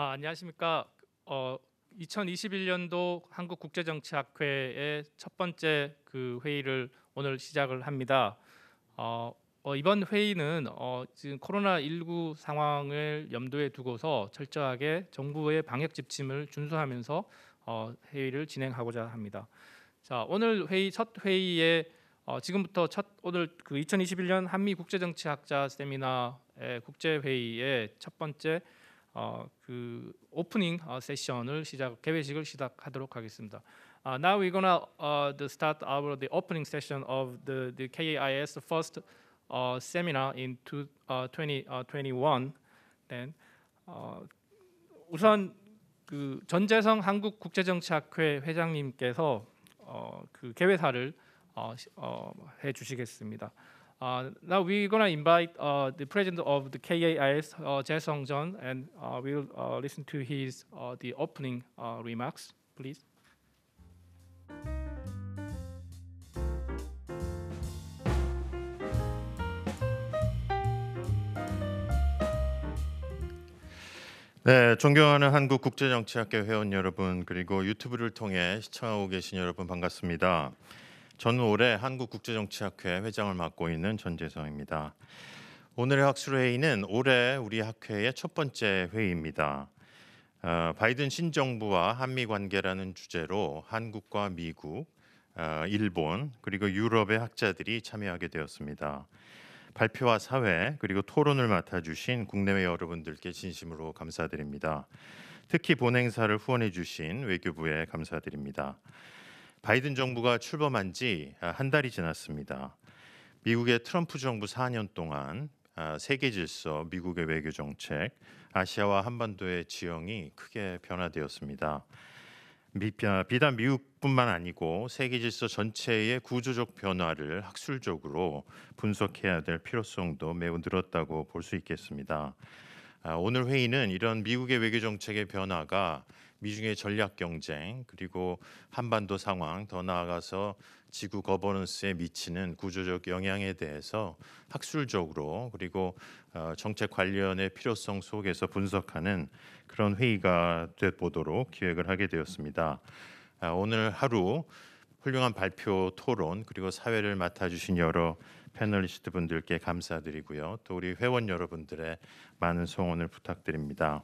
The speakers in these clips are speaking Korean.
아, 안녕하십니까. 어, 2021년도 한국 국제정치학회의 첫 번째 그 회의를 오늘 시작을 합니다. 어, 어, 이번 회의는 어, 지금 코로나 19 상황을 염두에 두고서 철저하게 정부의 방역 지침을 준수하면서 어, 회의를 진행하고자 합니다. 자, 오늘 회의 첫 회의에 어, 지금부터 첫 오늘 그 2021년 한미 국제정치학자 세미나의 국제회의의 첫 번째 어, 그 오프닝 어, 세션을 시작 개회식을 시작하도록 하겠습니다. Uh, now we're gonna uh, the start our the opening session of the the KAIS first uh, seminar in two, uh, 2021. Then 어, 우선 그 전재성 한국 국제정치학회 회장님께서 어, 그 개회사를 어, 어, 해주시겠습니다. now we're gonna invite the president of the KAIS, uh, Jae Sung John, and we'll listen to his the opening remarks, please. 네, 존경하는 한국 국제정치학회 회원 여러분 그리고 유튜브를 통해 시청하고 계신 여러분 반갑습니다. 저는 올해 한국국제정치학회 회장을 맡고 있는 전재성입니다. 오늘의 학술회의는 올해 우리 학회의 첫 번째 회의입니다. 어, 바이든 신정부와 한미 관계라는 주제로 한국과 미국, 어, 일본 그리고 유럽의 학자들이 참여하게 되었습니다. 발표와 사회 그리고 토론을 맡아주신 국내외 여러분들께 진심으로 감사드립니다. 특히 본행사를 후원해주신 외교부에 감사드립니다. 바이든 정부가 출범한 지한 아, 달이 지났습니다. 미국의 트럼프 정부 4년 동안 아, 세계 질서, 미국의 외교 정책, 아시아와 한반도의 지형이 크게 변화되었습니다. 아, 비단 미국뿐만 아니고 세계 질서 전체의 구조적 변화를 학술적으로 분석해야 될 필요성도 매우 늘었다고 볼 수 있겠습니다. 아, 오늘 회의는 이런 미국의 외교 정책의 변화가 미중의 전략 경쟁 그리고 한반도 상황 더 나아가서 지구 거버넌스에 미치는 구조적 영향에 대해서 학술적으로 그리고 어, 정책 관련의 필요성 속에서 분석하는 그런 회의가 돼 보도록 기획을 하게 되었습니다. 아, 오늘 하루 훌륭한 발표 토론 그리고 사회를 맡아주신 여러 패널리스트 분들께 감사드리고요. 또 우리 회원 여러분들의 많은 성원을 부탁드립니다.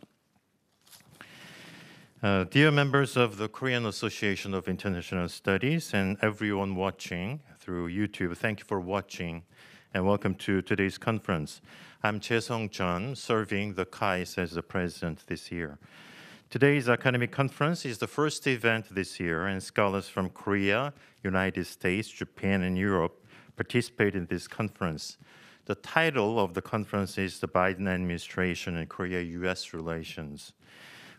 Uh, dear members of the Korean Association of International Studies and everyone watching through YouTube, thank you for watching and welcome to today's conference. I'm Che Song Chun, serving the KAIS as the president this year. Today's academic conference is the first event this year, and scholars from Korea, United States, Japan, and Europe participate in this conference. The title of the conference is The Biden Administration and Korea US Relations.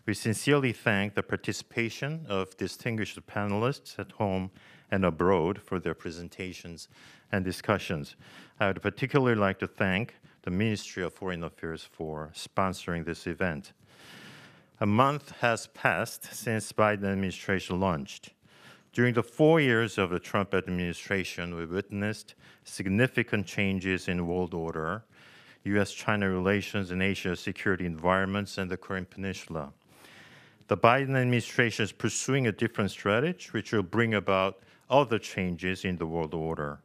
We sincerely thank the participation of distinguished panelists at home and abroad for their presentations and discussions. I would particularly like to thank the Ministry of Foreign Affairs for sponsoring this event. A month has passed since Biden administration launched during the four years of the Trump administration, we witnessed significant changes in world order, U.S.-China relations and Asia's security environments, and the Korean Peninsula. The Biden administration is pursuing a different strategy, which will bring about other changes in the world order.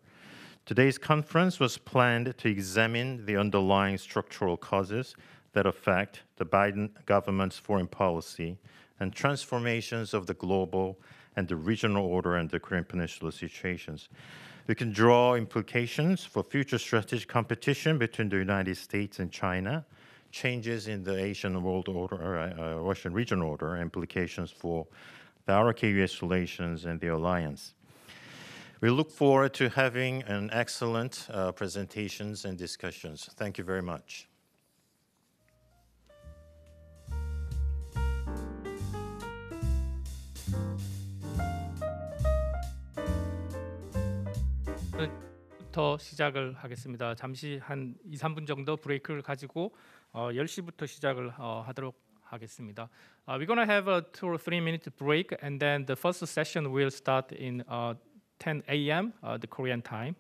Today's conference was planned to examine the underlying structural causes that affect the Biden government's foreign policy and transformations of the global and the regional order and the Korean Peninsula situations. We can draw implications for future strategic competition between the United States and China, changes in the Asian world order, or, uh, uh, Russian regional order, implications for the RKU relations and the alliance. We look forward to having an excellent uh, presentations and discussions. Thank you very much. 10시부터 시작을 하겠습니다. 잠시 한 2, 3분 정도 브레이크를 가지고 어, 10시부터 시작을 어, 하도록 하겠습니다. Uh, we're gonna have a 2 or 3 minute break and then the first session will start in uh, 10 a.m. Uh, the Korean time.